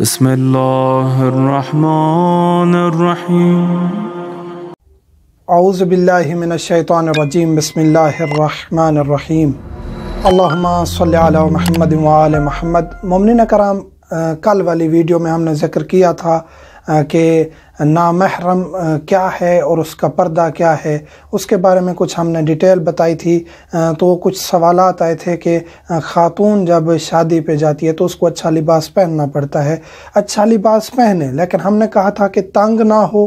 بسم الله الرحمن الرحيم أعوذ بالله من الشيطان الرجيم بسم الله الرحمن الرحيم अल्लाह सल महमद वाल महमद ममिन कराम कल वाली वीडियो में हमने ज़िक्र किया था कि नामहरम क्या है और उसका पर्दा क्या है उसके बारे में कुछ हमने डिटेल बताई थी तो कुछ सवाल आए थे कि ख़ातून जब शादी पे जाती है तो उसको अच्छा लिबास पहनना पड़ता है अच्छा लिबास पहने लेकिन हमने कहा था कि तंग ना हो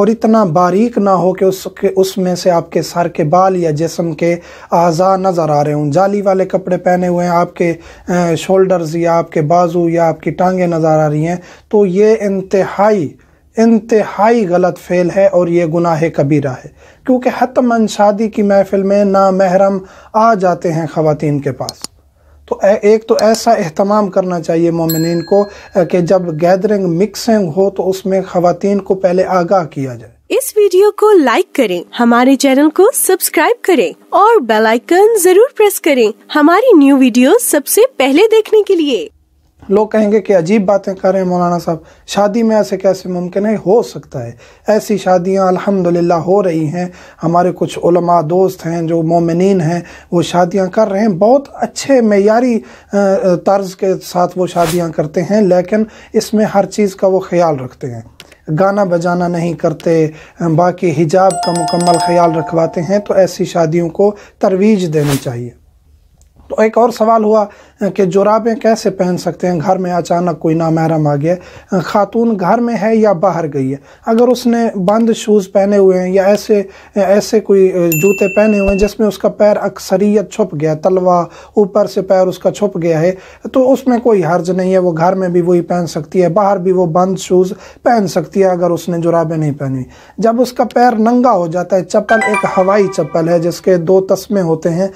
और इतना बारीक ना हो कि उसके उसमें से आपके सर के बाल या जिसम के अज़ा नज़र आ रहे हों जाली वाले कपड़े पहने हुए हैं आपके शोल्डर्स या आपके बाजू या आपकी टांगें नज़र आ रही हैं तो ये इंतहाई इंतहाई गलत फ़ेल है और ये गुनाह कबीरा है क्योंकि हतमन शादी की महफ़िल में ना महरम आ जाते हैं ख़वान के पास तो एक तो ऐसा अहतमाम करना चाहिए मोमिन को कि जब गैदरिंग मिक्सिंग हो तो उसमें खातन को पहले आगाह किया जाए इस वीडियो को लाइक करें हमारे चैनल को सब्सक्राइब करें और बेल आइकन जरूर प्रेस करें हमारी न्यू वीडियो सबसे पहले देखने के लिए लोग कहेंगे कि अजीब बातें कर रहे हैं मौलाना साहब शादी में ऐसे कैसे मुमकिन है हो सकता है ऐसी शादियां अल्हम्दुलिल्लाह हो रही हैं हमारे कुछ उलमा दोस्त हैं जो मोमिन हैं वो शादियां कर रहे हैं बहुत अच्छे मैारी तर्ज के साथ वो शादियां करते हैं लेकिन इसमें हर चीज़ का वो ख्याल रखते हैं गाना बजाना नहीं करते बाकी हिजाब का मुकम्मल ख्याल रखवाते हैं तो ऐसी शादियों को तरवीज देनी चाहिए तो एक और सवाल हुआ कि जुराबें कैसे पहन सकते हैं घर में अचानक कोई ना महरम आ गया खातून घर में है या बाहर गई है अगर उसने बंद शूज़ पहने हुए हैं या ऐसे ऐसे कोई जूते पहने हुए हैं जिसमें उसका पैर अक्सरियत छुप गया तलवा ऊपर से पैर उसका छुप गया है तो उसमें कोई हर्ज नहीं है वो घर में भी वही पहन सकती है बाहर भी वो बंद शूज़ पहन सकती है अगर उसने जुराबें नहीं पहनी जब उसका पैर नंगा हो जाता है चप्पल एक हवाई चप्पल है जिसके दो तस्में होते हैं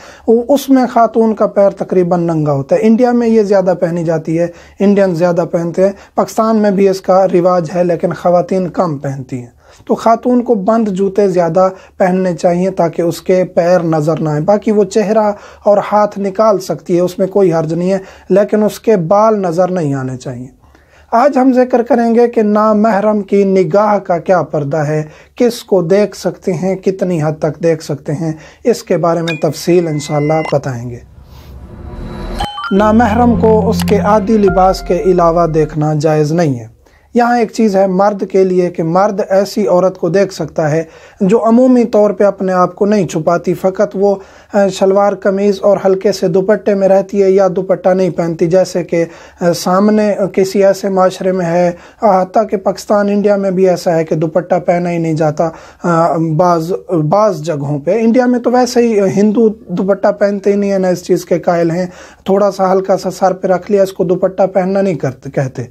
उसमें खातून का पैर तकरीबन नंगा होता है इंडिया में ये ज़्यादा पहनी जाती है इंडियन ज़्यादा पहनते हैं पाकिस्तान में भी इसका रिवाज है लेकिन ख़वान कम पहनती हैं तो खातून को बंद जूते ज़्यादा पहनने चाहिए ताकि उसके पैर नज़र ना आए बाकी वो चेहरा और हाथ निकाल सकती है उसमें कोई हर्ज नहीं है लेकिन उसके बाल नज़र नहीं आने चाहिए आज हम जिक्र करेंगे कि नामहरम की निगाह का क्या पर्दा है किस को देख सकते हैं कितनी हद तक देख सकते हैं इसके बारे में तफसील इन बताएंगे नामहरम को उसके आदि लिबास के अलावा देखना जायज़ नहीं है यहाँ एक चीज़ है मर्द के लिए कि मर्द ऐसी औरत को देख सकता है जो अमूमी तौर पे अपने आप को नहीं छुपाती फ़कत वो शलवार कमीज़ और हल्के से दुपट्टे में रहती है या दुपट्टा नहीं पहनती जैसे कि सामने किसी ऐसे माशरे में है हती कि पाकिस्तान इंडिया में भी ऐसा है कि दुपट्टा पहना ही नहीं जाता बाज़ बाज़ जगहों पर इंडिया में तो वैसे ही हिंदू दुपट्टा पहनते ही नहीं है ना इस चीज़ के कायल हैं थोड़ा सा हल्का सा सर पर रख लिया इसको दुपट्टा पहनना नहीं करते कहते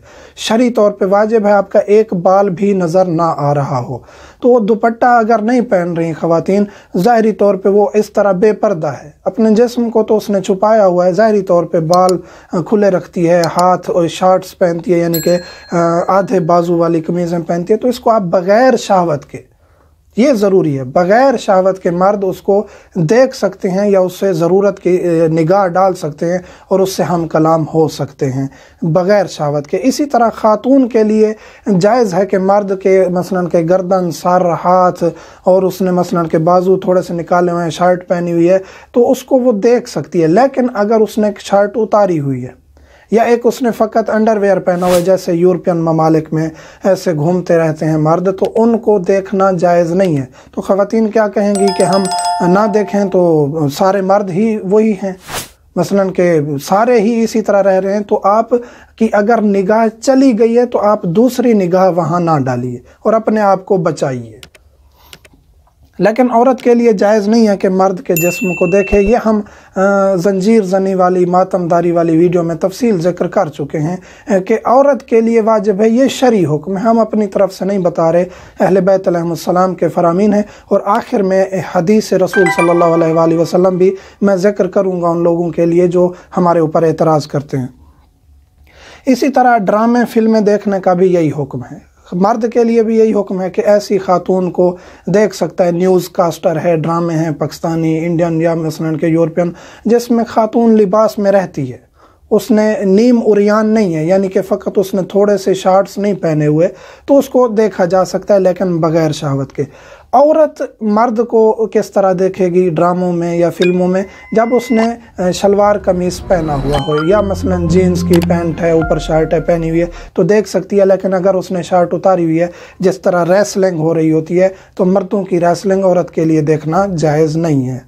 शरी तौर पर वाज वाजिब है आपका एक बाल भी नज़र ना आ रहा हो तो वो दुपट्टा अगर नहीं पहन रही खातन ज़ाहरी तौर पे वो इस तरह बेपर्दा है अपने जिसम को तो उसने छुपाया हुआ है ज़ाहरी तौर पे बाल खुले रखती है हाथ और शर्ट्स पहनती है यानी कि आधे बाजू वाली कमीज़ें पहनती है तो इसको आप बग़ैर शहावत के ये ज़रूरी है बग़ैर शहावत के मर्द उसको देख सकते हैं या उससे ज़रूरत की निगाह डाल सकते हैं और उससे हम कलाम हो सकते हैं बग़ैर शहावत के इसी तरह ख़ातून के लिए जायज़ है कि मर्द के मसलन के गर्दन सर हाथ और उसने मसलन के बाजू थोड़े से निकाले हुए हैं शर्ट पहनी हुई है तो उसको वो देख सकती है लेकिन अगर उसने शर्ट उतारी हुई है या एक उसने फ़कत अंडरवेयर पहना हुआ है जैसे यूरोपियन ममालिक में ऐसे घूमते रहते हैं मर्द तो उनको देखना जायज़ नहीं है तो ख़वान क्या कहेंगी कि हम ना देखें तो सारे मर्द ही वही हैं मसलन के सारे ही इसी तरह रह रहे हैं तो आप कि अगर निगाह चली गई है तो आप दूसरी निगाह वहाँ ना डालिए और अपने आप को बचाइए लेकिन औरत के लिए जायज़ नहीं है कि मर्द के जिस्म को देखे ये हम जंजीर जनी वाली मातमदारी वाली वीडियो में तफसील जिक्र कर चुके हैं कि औरत के लिए वाजिब है ये शरी हुक्म हम अपनी तरफ से नहीं बता रहे अहल बैतम के फरामीन हैं और आखिर में हदीस रसूल सल्ला वसम भी मैं जिक्र करूँगा उन लोगों के लिए जो हमारे ऊपर एतराज़ करते हैं इसी तरह ड्रामे फिल्में देखने का भी यही हुक्म है मर्द के लिए भी यही हुक्म है कि ऐसी खातून को देख सकता है न्यूज़ कास्टर है ड्रामे हैं पाकिस्तानी इंडियन या मसलन के यूरोपियन जिसमें खातून लिबास में रहती है उसने नीम उरियान नहीं है यानी कि फ़कत उसने थोड़े से शार्ट्स नहीं पहने हुए तो उसको देखा जा सकता है लेकिन बग़ैर शहावत के औरत मर्द को किस तरह देखेगी ड्रामों में या फिल्मों में जब उसने शलवार कमीज़ पहना हुआ हो या मसलन जीन्स की पैंट है ऊपर शर्ट है पहनी हुई है तो देख सकती है लेकिन अगर उसने शर्ट उतारी हुई है जिस तरह रेसलिंग हो रही होती है तो मर्दों की रेसलिंग औरत के लिए देखना जायज़ नहीं है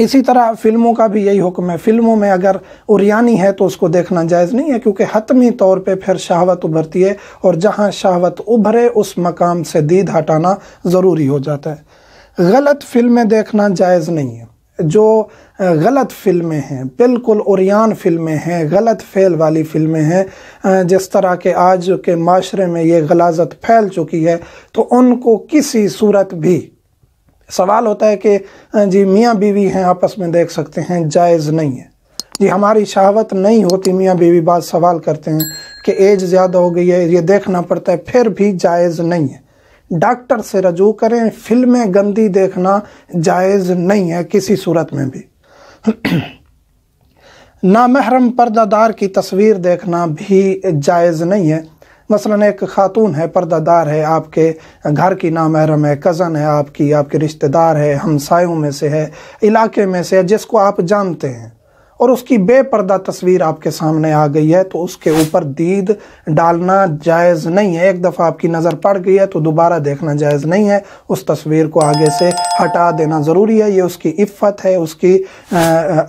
इसी तरह फिल्मों का भी यही हुक्म है फिल्मों में अगर उरियानी है तो उसको देखना जायज़ नहीं है क्योंकि हतमी तौर पे फिर शहावत उभरती है और जहाँ शहावत उभरे उस मकाम से दीद हटाना ज़रूरी हो जाता है गलत फिल्में देखना जायज़ नहीं है जो गलत फिल्में हैं बिल्कुल उरियान फिल्में हैं गलत फेल वाली फिल्में हैं जिस तरह के आज के माशरे में ये गलाजत फैल चुकी है तो उनको किसी सूरत भी सवाल होता है कि हाँ जी मियाँ बीवी हैं आपस में देख सकते हैं जायज़ नहीं है जी हमारी शहावत नहीं होती मियाँ बीवी बात सवाल करते हैं कि एज ज़्यादा हो गई है ये देखना पड़ता है फिर भी जायज़ नहीं है डॉक्टर से रजू करें फिल्में गंदी देखना जायज़ नहीं है किसी सूरत में भी नामहरम पर्दादार की तस्वीर देखना भी जायज़ नहीं है मसलन एक खातून है पर्दादार है आपके घर की नामहरम है कज़न है आपकी आपके रिश्तेदार है हमसायों में से है इलाके में से है जिसको आप जानते हैं और उसकी बेपर्दा तस्वीर आपके सामने आ गई है तो उसके ऊपर दीद डालना जायज़ नहीं है एक दफ़ा आपकी नज़र पड़ गई है तो दोबारा देखना जायज़ नहीं है उस तस्वीर को आगे से हटा देना ज़रूरी है ये उसकी इफ़त है उसकी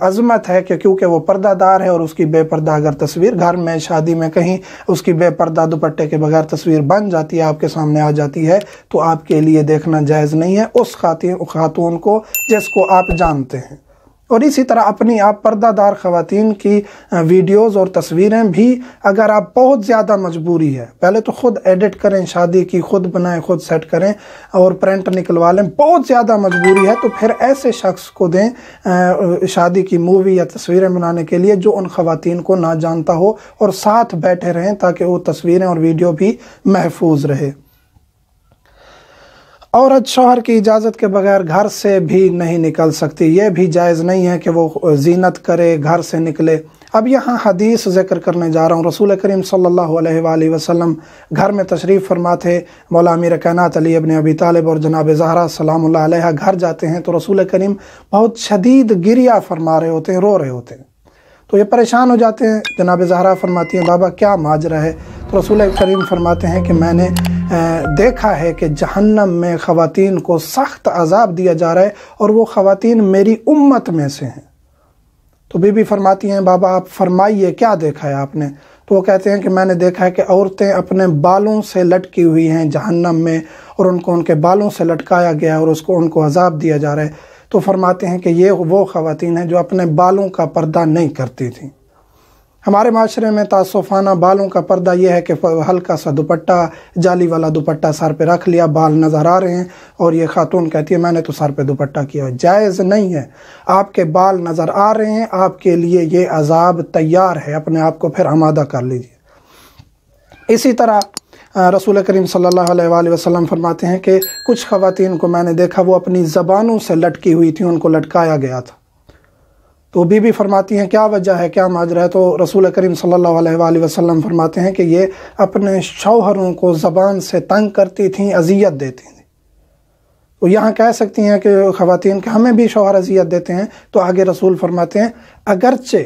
अज़मत है कि क्योंकि वो पर्दादार है और उसकी बेपर्दा अगर तस्वीर घर में शादी में कहीं उसकी बेपर्दा दुपट्टे के बगैर तस्वीर बन जाती है आपके सामने आ जाती है तो आपके लिए देखना जायज़ नहीं है उस खातून को जिसको आप जानते हैं और इसी तरह अपनी आप पर्दादार ख़वान की वीडियोस और तस्वीरें भी अगर आप बहुत ज़्यादा मजबूरी है पहले तो ख़ुद एडिट करें शादी की ख़ुद बनाएं ख़ुद सेट करें और प्रिंट निकलवा लें बहुत ज़्यादा मजबूरी है तो फिर ऐसे शख्स को दें शादी की मूवी या तस्वीरें बनाने के लिए जो उन ख़वान को ना जानता हो और साथ बैठे रहें ताकि वो तस्वीरें और वीडियो भी महफूज रहे औरत शोहर की इजाज़त के बगैर घर से भी नहीं निकल सकती ये भी जायज़ नहीं है कि वो जीनत करे घर से निकले अब यहाँ हदीस ज़िक्र करने जा रहा हूँ रसूल करीम सल्लल्लाहु अलैहि वसल्लम घर में तशरीफ़ फरमा थे मौला अमीर कैनात अली अबन अबी तालिब और जनाब जहरा सलाम घर जाते हैं तो रसूल करीम बहुत शदीद गिरिया फरमा रहे होते हैं रो रहे होते हैं तो ये परेशान हो जाते हैं जनाब जहरा फरमाती हैं बाबा क्या माजरा है तो रसूल करीम फरमाते हैं कि मैंने देखा है कि जहन्नम में ख़वातीन को सख्त अजाब दिया जा रहा है और वो ख़वातीन मेरी उम्मत में से हैं तो बीबी फरमाती हैं बाबा आप फरमाइए क्या देखा है आपने तो वो कहते हैं कि मैंने देखा है कि औरतें अपने बालों से लटकी हुई हैं जहन्नम में और उनको उनके बालों से लटकाया गया है और उसको उनको अजाब दिया जा रहा है तो फरमाते हैं कि ये वो ख़वातीन हैं जो अपने बालों का पर्दा नहीं करती थी हमारे माशरे में तासुफाना बालों का पर्दा यह है कि हल्का सा दुपट्टा जाली वाला दुपट्टा सर पे रख लिया बाल नज़र आ रहे हैं और ये खातून कहती है मैंने तो सर पे दुपट्टा किया जायज़ नहीं है आपके बाल नज़र आ रहे हैं आपके लिए ये अजाब तैयार है अपने आप को फिर आमादा कर लीजिए इसी तरह रसूल करीम सल्लल्लाहु अलैहि वसल्लम फरमाते हैं कि कुछ ख़वातीन को मैंने देखा वो अपनी ज़बानों से लटकी हुई थी उनको लटकाया गया था तो बीबी फरमाती हैं क्या वजह है क्या माजरा है तो रसूल करीम सल्ला वसलम फरमाते हैं कि ये अपने शौहरों को ज़बान से तंग करती थीं अजियत देती थी तो यहाँ कह सकती हैं कि ख़वातीन के हमें भी शौहर अजियत देते हैं तो आगे रसूल फरमाते हैं अगरचे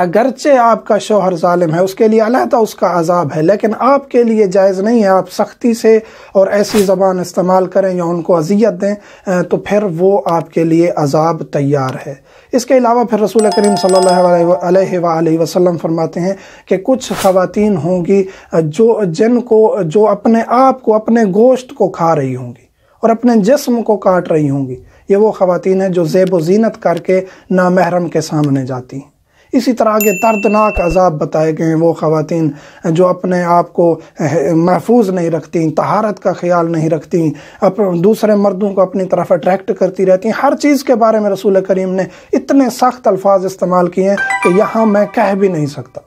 अगरचे आपका शोहर ालिम है उसके लिए अलहदा उसका अजाब है लेकिन आपके लिए जायज़ नहीं है आप सख्ती से और ऐसी ज़बान इस्तेमाल करें या उनको अजियत दें तो फिर वो आपके लिए अजाब तैयार है इसके अलावा फिर रसूल करीम सल्लल्लाहु वसल्लम फरमाते हैं कि कुछ खवतिन होंगी जो जिनको जो अपने आप को अपने गोश्त को खा रही होंगी और अपने जिसम को काट रही होंगी ये वो ख़वातीन हैं जो जेब व जीनत करके नामहरम के सामने जाती हैं इसी तरह के दर्दनाक अजाब बताए गए हैं वो ख़वान जो अपने आप को महफूज नहीं रखती तहारत का ख्याल नहीं रखती अप दूसरे मर्दों को अपनी तरफ अट्रैक्ट करती रहती हैं हर चीज़ के बारे में रसूल करीम ने इतने सख्त अल्फाज इस्तेमाल किए हैं कि यहाँ मैं कह भी नहीं सकता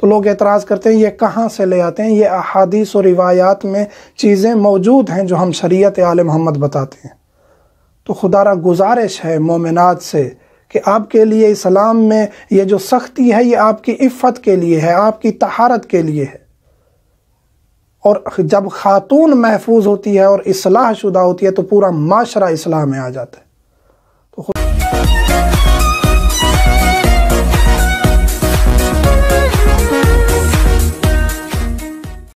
तो लोग एतराज़ करते हैं ये कहाँ से ले आते हैं ये अहादीस और रिवायात में चीज़ें मौजूद हैं जो हम शरीयत आल मोहम्मद बताते हैं तो खुदारा गुजारिश है मोमिनात से कि आपके लिए इस्लाम में ये जो सख्ती है ये आपकी इफ़त के लिए है आपकी तहारत के लिए है और जब खातून महफूज होती है और इसलाह शुदा होती है तो पूरा माशरा इस्लाम में आ जाता है